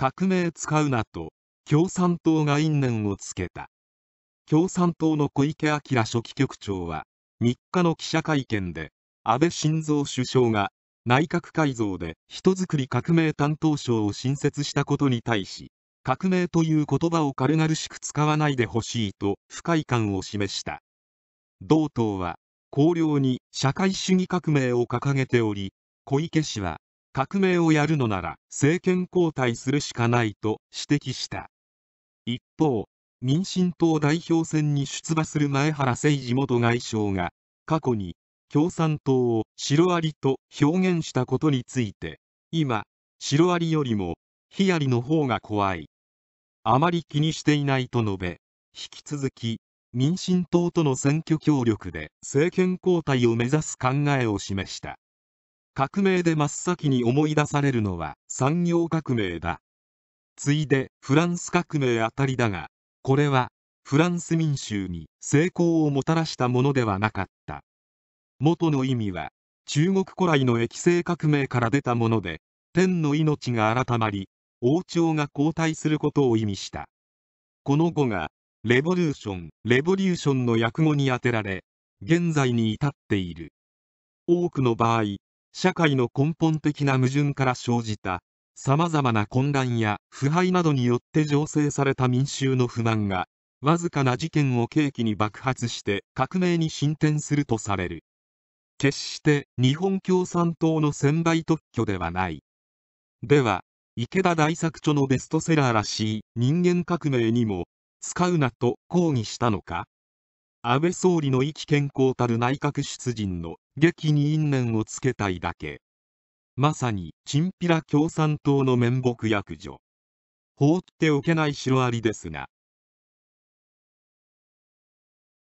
革命使うなと共産党が因縁をつけた共産党の小池晃書記局長は3日の記者会見で安倍晋三首相が内閣改造で人づくり革命担当省を新設したことに対し革命という言葉を軽々しく使わないでほしいと不快感を示した同党は綱領に社会主義革命を掲げており小池氏は革命をやるのなら政権交代するしかないと指摘した一方民進党代表選に出馬する前原誠二元外相が過去に共産党をシロアリと表現したことについて今シロアリよりもヒアリの方が怖いあまり気にしていないと述べ引き続き民進党との選挙協力で政権交代を目指す考えを示した革命で真っ先に思い出されるのは産業革命だ次いでフランス革命あたりだがこれはフランス民衆に成功をもたらしたものではなかった元の意味は中国古来の液性革命から出たもので天の命が改まり王朝が後退することを意味したこの語がレボリューションレボリューションの訳語に当てられ現在に至っている多くの場合社会の根本的な矛盾から生じた様々な混乱や腐敗などによって醸成された民衆の不満がわずかな事件を契機に爆発して革命に進展するとされる決して日本共産党の専売特許ではないでは池田大作著のベストセラーらしい人間革命にも使うなと抗議したのか安倍総理の意気健康たる内閣出陣の劇に因縁をつけたいだけまさにチンピラ共産党の面目役所放っておけないシロアリですが